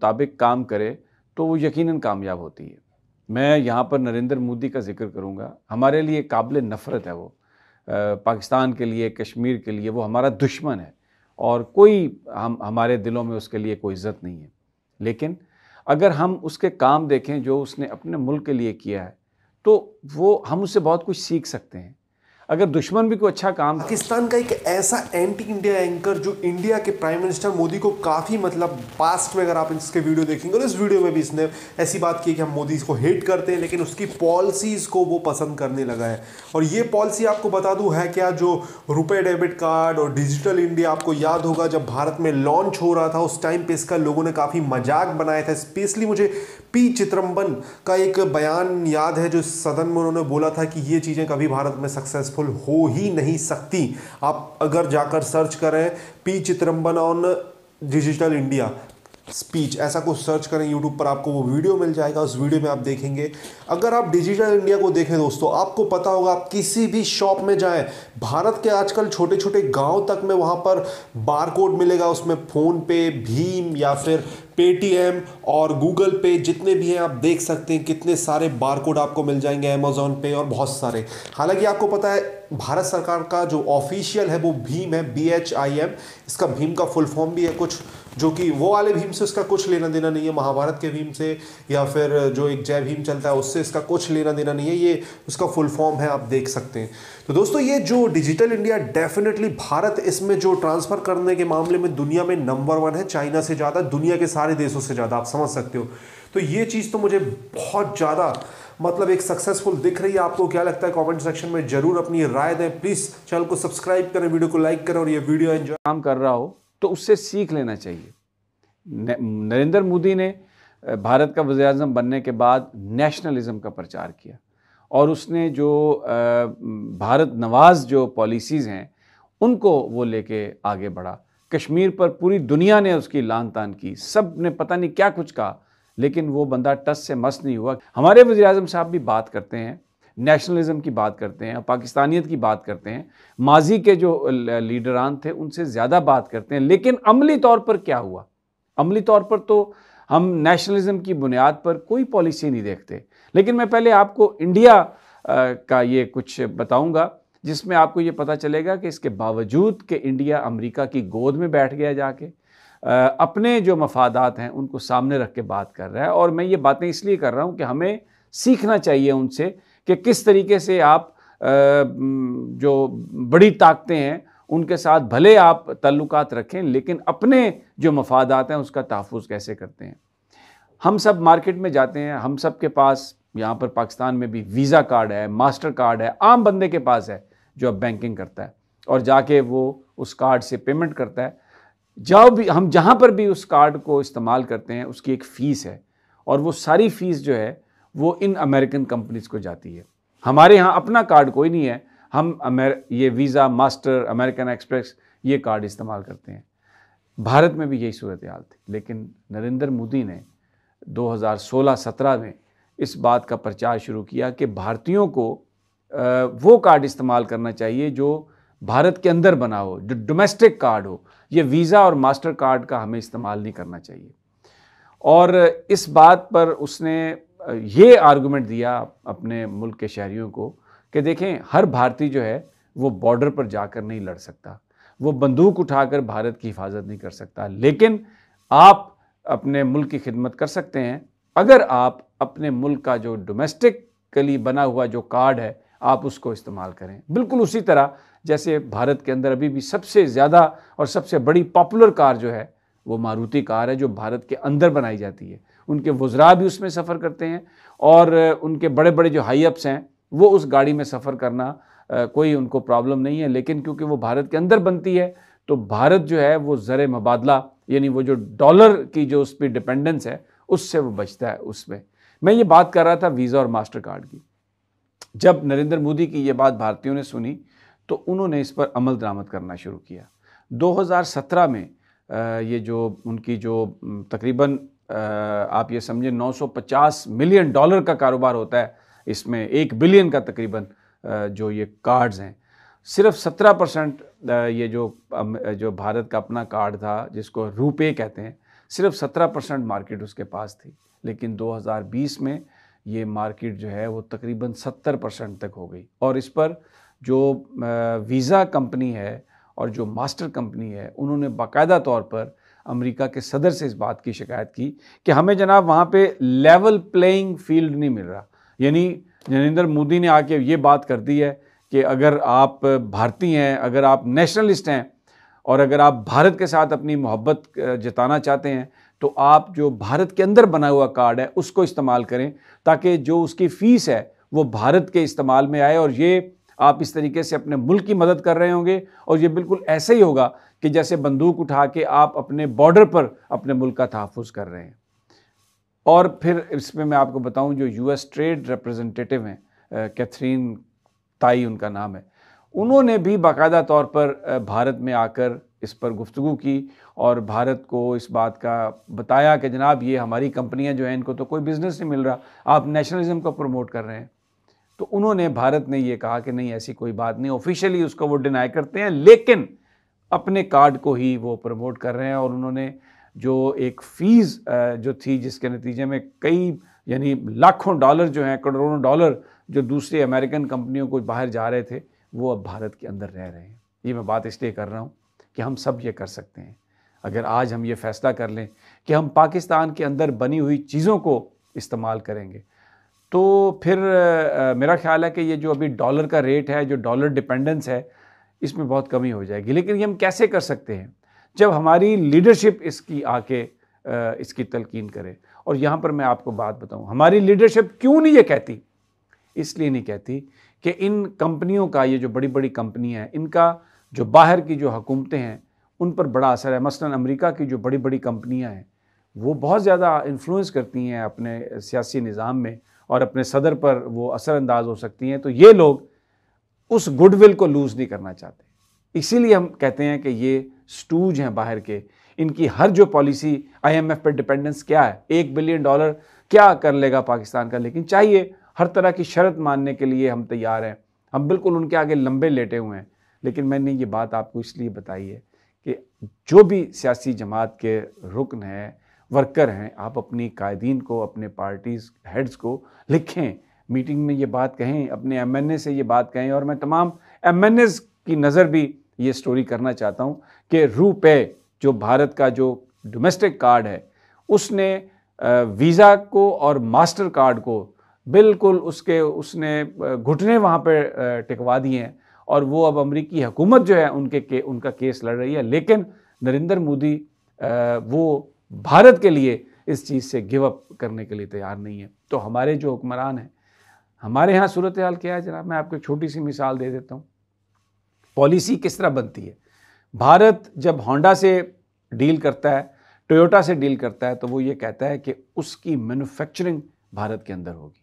मुताबिक काम करे तो वो यकीनन कामयाब होती है मैं यहाँ पर नरेंद्र मोदी का जिक्र करूँगा हमारे लिए काबिल नफ़रत है वो पाकिस्तान के लिए कश्मीर के लिए वो हमारा दुश्मन है और कोई हम हमारे दिलों में उसके लिए कोई इज़्ज़त नहीं है लेकिन अगर हम उसके काम देखें जो उसने अपने मुल्क के लिए किया है तो वो हम उससे बहुत कुछ सीख सकते हैं अगर दुश्मन भी कोई अच्छा काम पाकिस्तान का एक ऐसा एंटी इंडिया एंकर जो इंडिया के प्राइम मिनिस्टर मोदी को काफ़ी मतलब पास्ट में अगर आप इसके वीडियो देखेंगे और इस वीडियो में भी इसने ऐसी बात की कि हम मोदी को हेट करते हैं लेकिन उसकी पॉलिसीज़ को वो पसंद करने लगा है और ये पॉलिसी आपको बता दूँ है क्या जो रुपये डेबिट कार्ड और डिजिटल इंडिया आपको याद होगा जब भारत में लॉन्च हो रहा था उस टाइम पर इसका लोगों ने काफ़ी मजाक बनाया था स्पेशली मुझे पी चित्रम्बन का एक बयान याद है जो सदन में उन्होंने बोला था कि ये चीज़ें कभी भारत में सक्सेसफुल हो ही नहीं सकती आप अगर जाकर सर्च करें P Chidambaram on digital India speech ऐसा कुछ सर्च करें यूट्यूब पर आपको वो वीडियो मिल जाएगा उस वीडियो में आप देखेंगे अगर आप डिजिटल इंडिया को देखें दोस्तों आपको पता होगा आप किसी भी शॉप में जाएं भारत के आजकल छोटे छोटे गांव तक में वहाँ पर बार कोड मिलेगा उसमें फ़ोन पे भीम या फिर पेटीएम और गूगल पे जितने भी हैं आप देख सकते हैं कितने सारे बारकोड आपको मिल जाएंगे अमेजोन पे और बहुत सारे हालांकि आपको पता है भारत सरकार का जो ऑफिशियल है वो भीम है बी एच आई एम इसका भीम का फुल फॉर्म भी है कुछ जो कि वो वाले भीम से उसका कुछ लेना देना नहीं है महाभारत के भीम से या फिर जो एक जय भीम चलता है उससे इसका कुछ लेना देना नहीं है ये उसका फुल फॉर्म है आप देख सकते हैं तो दोस्तों ये जो डिजिटल इंडिया डेफिनेटली भारत इसमें जो ट्रांसफ़र करने के मामले में दुनिया में नंबर वन है चाइना से ज़्यादा दुनिया के सारे देशों से ज़्यादा आप समझ सकते हो तो ये चीज़ तो मुझे बहुत ज़्यादा मतलब एक सक्सेसफुल दिख रही है आपको क्या लगता है कमेंट सेक्शन में जरूर अपनी राय दें प्लीज़ चैनल को सब्सक्राइब करें वीडियो को लाइक करें और ये वीडियो एंजॉय काम कर रहा हो तो उससे सीख लेना चाहिए नरेंद्र मोदी ने भारत का वजे अजम बनने के बाद नेशनलिज़म का प्रचार किया और उसने जो भारत नवाज जो पॉलिसीज़ हैं उनको वो लेके आगे बढ़ा कश्मीर पर पूरी दुनिया ने उसकी लान तान की सब ने पता नहीं क्या कुछ कहा लेकिन वो बंदा टस से मस नहीं हुआ हमारे वजी अजम साहब भी बात करते हैं नेशनलिज्म की बात करते हैं पाकिस्तानियत की बात करते हैं माजी के जो लीडरान थे उनसे ज़्यादा बात करते हैं लेकिन अमली तौर पर क्या हुआ अमली तौर पर तो हम नेशनलिज्म की बुनियाद पर कोई पॉलिसी नहीं देखते लेकिन मैं पहले आपको इंडिया का ये कुछ बताऊंगा जिसमें आपको ये पता चलेगा कि इसके बावजूद कि इंडिया अमेरिका की गोद में बैठ गया जाके अपने जो मफादात हैं उनको सामने रख के बात कर रहा है और मैं ये बातें इसलिए कर रहा हूँ कि हमें सीखना चाहिए उनसे कि किस तरीके से आप जो बड़ी ताकतें हैं उनके साथ भले आप तल्लुकात रखें लेकिन अपने जो मफादात हैं उसका तहफ़ कैसे करते हैं हम सब मार्केट में जाते हैं हम सब के पास यहाँ पर पाकिस्तान में भी वीज़ा कार्ड है मास्टर कार्ड है आम बंदे के पास है जो अब बैंकिंग करता है और जाके वो उस कार्ड से पेमेंट करता है जाओ भी हम जहाँ पर भी उस कार्ड को इस्तेमाल करते हैं उसकी एक फ़ीस है और वो सारी फ़ीस जो है वो इन अमेरिकन कंपनीज़ को जाती है हमारे यहाँ अपना कार्ड कोई नहीं है हम अमेर ये वीज़ा मास्टर अमेरिकन एक्सप्रेस ये कार्ड इस्तेमाल करते हैं भारत में भी यही सूरत हाल थी लेकिन नरेंद्र मोदी ने 2016-17 में इस बात का प्रचार शुरू किया कि भारतीयों को वो कार्ड इस्तेमाल करना चाहिए जो भारत के अंदर बना हो जो डोमेस्टिक कार्ड हो ये वीज़ा और मास्टर कार्ड का हमें इस्तेमाल नहीं करना चाहिए और इस बात पर उसने ये आर्गूमेंट दिया अपने मुल्क के शहरीों को कि देखें हर भारतीय जो है वो बॉर्डर पर जाकर नहीं लड़ सकता वो बंदूक उठाकर भारत की हिफाजत नहीं कर सकता लेकिन आप अपने मुल्क की खिदमत कर सकते हैं अगर आप अपने मुल्क का जो डोमेस्टिकली बना हुआ जो कार्ड है आप उसको इस्तेमाल करें बिल्कुल उसी तरह जैसे भारत के अंदर अभी भी सबसे ज़्यादा और सबसे बड़ी पॉपुलर कार जो है वो मारुति कार है जो भारत के अंदर बनाई जाती है उनके वज्रा भी उसमें सफ़र करते हैं और उनके बड़े बड़े जो हाई अप्स हैं वो उस गाड़ी में सफ़र करना कोई उनको प्रॉब्लम नहीं है लेकिन क्योंकि वो भारत के अंदर बनती है तो भारत जो है वो ज़र मुबादला यानी वो जो डॉलर की जो उस पर डिपेंडेंस है उससे वो बचता है उसमें मैं ये बात कर रहा था वीज़ा और मास्टर कार्ड की जब नरेंद्र मोदी की ये बात भारतीयों ने सुनी तो उन्होंने इस पर अमल दरामद करना शुरू किया 2017 में ये जो उनकी जो तकरीबन आप ये समझें 950 मिलियन डॉलर का कारोबार होता है इसमें एक बिलियन का तकरीबन जो ये कार्ड्स हैं सिर्फ 17 परसेंट ये जो जो भारत का अपना कार्ड था जिसको रूपे कहते हैं सिर्फ 17 परसेंट मार्केट उसके पास थी लेकिन 2020 में ये मार्केट जो है वो तकरीबन 70 परसेंट तक हो गई और इस पर जो वीज़ा कंपनी है और जो मास्टर कंपनी है उन्होंने बाकायदा तौर पर अमेरिका के सदर से इस बात की शिकायत की कि हमें जनाब वहाँ पे लेवल प्लेइंग फील्ड नहीं मिल रहा यानी नरेंद्र मोदी ने आके ये बात कर दी है कि अगर आप भारतीय हैं अगर आप नेशनलिस्ट हैं और अगर आप भारत के साथ अपनी मोहब्बत जताना चाहते हैं तो आप जो भारत के अंदर बना हुआ कार्ड है उसको इस्तेमाल करें ताकि जो उसकी फ़ीस है वो भारत के इस्तेमाल में आए और ये आप इस तरीके से अपने मुल्क की मदद कर रहे होंगे और ये बिल्कुल ऐसे ही होगा कि जैसे बंदूक उठा के आप अपने बॉर्डर पर अपने मुल्क का तहफ़ कर रहे हैं और फिर इसमें मैं आपको बताऊं जो यूएस ट्रेड रिप्रेजेंटेटिव हैं कैथरीन ताई उनका नाम है उन्होंने भी बाकायदा तौर पर भारत में आकर इस पर गुफ्तु की और भारत को इस बात का बताया कि जनाब ये हमारी कंपनियां जो हैं इनको तो कोई बिज़नेस नहीं मिल रहा आप नेशनलिज्म को प्रमोट कर रहे हैं तो उन्होंने भारत ने ये कहा कि नहीं ऐसी कोई बात नहीं ऑफिशियली उसको वो डिनाई करते हैं लेकिन अपने कार्ड को ही वो प्रमोट कर रहे हैं और उन्होंने जो एक फ़ीस जो थी जिसके नतीजे में कई यानी लाखों डॉलर जो हैं करोड़ों डॉलर जो दूसरी अमेरिकन कंपनियों को बाहर जा रहे थे वो अब भारत के अंदर रह रहे हैं ये मैं बात इसलिए कर रहा हूँ कि हम सब ये कर सकते हैं अगर आज हम ये फैसला कर लें कि हम पाकिस्तान के अंदर बनी हुई चीज़ों को इस्तेमाल करेंगे तो फिर आ, मेरा ख्याल है कि ये जो अभी डॉलर का रेट है जो डॉलर डिपेंडेंस है इसमें बहुत कमी हो जाएगी लेकिन ये हम कैसे कर सकते हैं जब हमारी लीडरशिप इसकी आके आ, इसकी तलकिन करे और यहाँ पर मैं आपको बात बताऊँ हमारी लीडरशिप क्यों नहीं ये कहती इसलिए नहीं कहती कि इन कंपनियों का ये जो बड़ी बड़ी कंपनी है इनका जो बाहर की जो हुकूमतें हैं उन पर बड़ा असर है मसलन अमेरिका की जो बड़ी बड़ी कंपनियाँ हैं वो बहुत ज़्यादा इन्फ्लुएंस करती हैं अपने सियासी निज़ाम में और अपने सदर पर वो असरअंदाज हो सकती हैं तो ये लोग उस गुडविल को लूज़ नहीं करना चाहते इसीलिए हम कहते हैं कि ये स्टूज हैं बाहर के इनकी हर जो पॉलिसी आईएमएफ पर डिपेंडेंस क्या है एक बिलियन डॉलर क्या कर लेगा पाकिस्तान का लेकिन चाहिए हर तरह की शर्त मानने के लिए हम तैयार हैं हम बिल्कुल उनके आगे लंबे लेटे हुए हैं लेकिन मैंने ये बात आपको इसलिए बताई है कि जो भी सियासी जमात के रुकन हैं वर्कर हैं आप अपनी कायदीन को अपने पार्टीज हेड्स को लिखें मीटिंग में ये बात कहें अपने एम से ये बात कहें और मैं तमाम एम की नज़र भी ये स्टोरी करना चाहता हूँ कि पे जो भारत का जो डोमेस्टिक कार्ड है उसने वीज़ा को और मास्टर कार्ड को बिल्कुल उसके उसने घुटने वहाँ पर टिकवा दिए हैं और वो अब अमरीकी हुकूमत जो है उनके के उनका केस लड़ रही है लेकिन नरेंद्र मोदी वो भारत के लिए इस चीज़ से गिव अप करने के लिए तैयार नहीं है तो हमारे जो हुक्मरान हैं हमारे यहाँ सूरत हाल क्या है जनाब मैं आपको छोटी सी मिसाल दे देता हूँ पॉलिसी किस तरह बनती है भारत जब होंडा से डील करता है टोयोटा से डील करता है तो वो ये कहता है कि उसकी मैन्युफैक्चरिंग भारत के अंदर होगी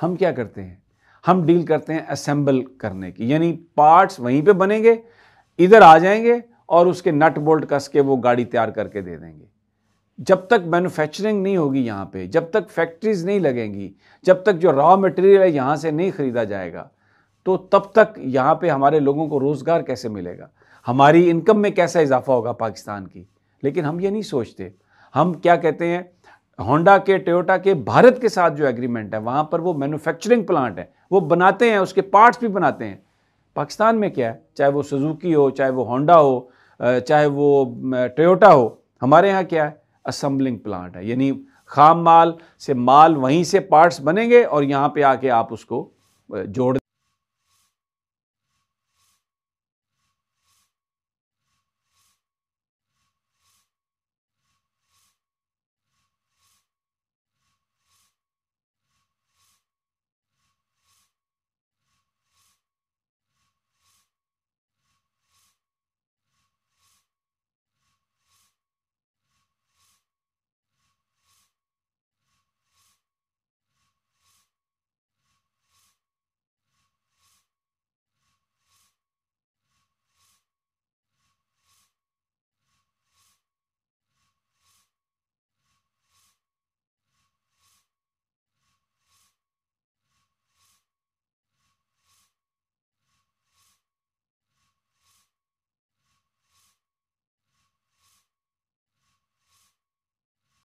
हम क्या करते हैं हम डील करते हैं असेंबल करने की यानी पार्ट्स वहीं पे बनेंगे इधर आ जाएंगे और उसके नट बोल्ट कस के वो गाड़ी तैयार करके दे देंगे जब तक मैन्युफैक्चरिंग नहीं होगी यहाँ पे जब तक फैक्ट्रीज नहीं लगेंगी जब तक जो रॉ मटेरियल है यहाँ से नहीं ख़रीदा जाएगा तो तब तक यहाँ पे हमारे लोगों को रोज़गार कैसे मिलेगा हमारी इनकम में कैसा इजाफा होगा पाकिस्तान की लेकिन हम ये नहीं सोचते हम क्या कहते हैं होंडा के टोयोटा के भारत के साथ जो एग्रीमेंट है वहाँ पर वो मैनुफैक्चरिंग प्लांट है वो बनाते हैं उसके पार्ट्स भी बनाते हैं पाकिस्तान में क्या है चाहे वो सुजुकी हो चाहे वो होंडा हो चाहे वो टोयोटा हो हमारे यहाँ क्या है असम्बलिंग प्लांट है यानी खाम माल से माल वहीं से पार्ट्स बनेंगे और यहाँ पे आके आप उसको जोड़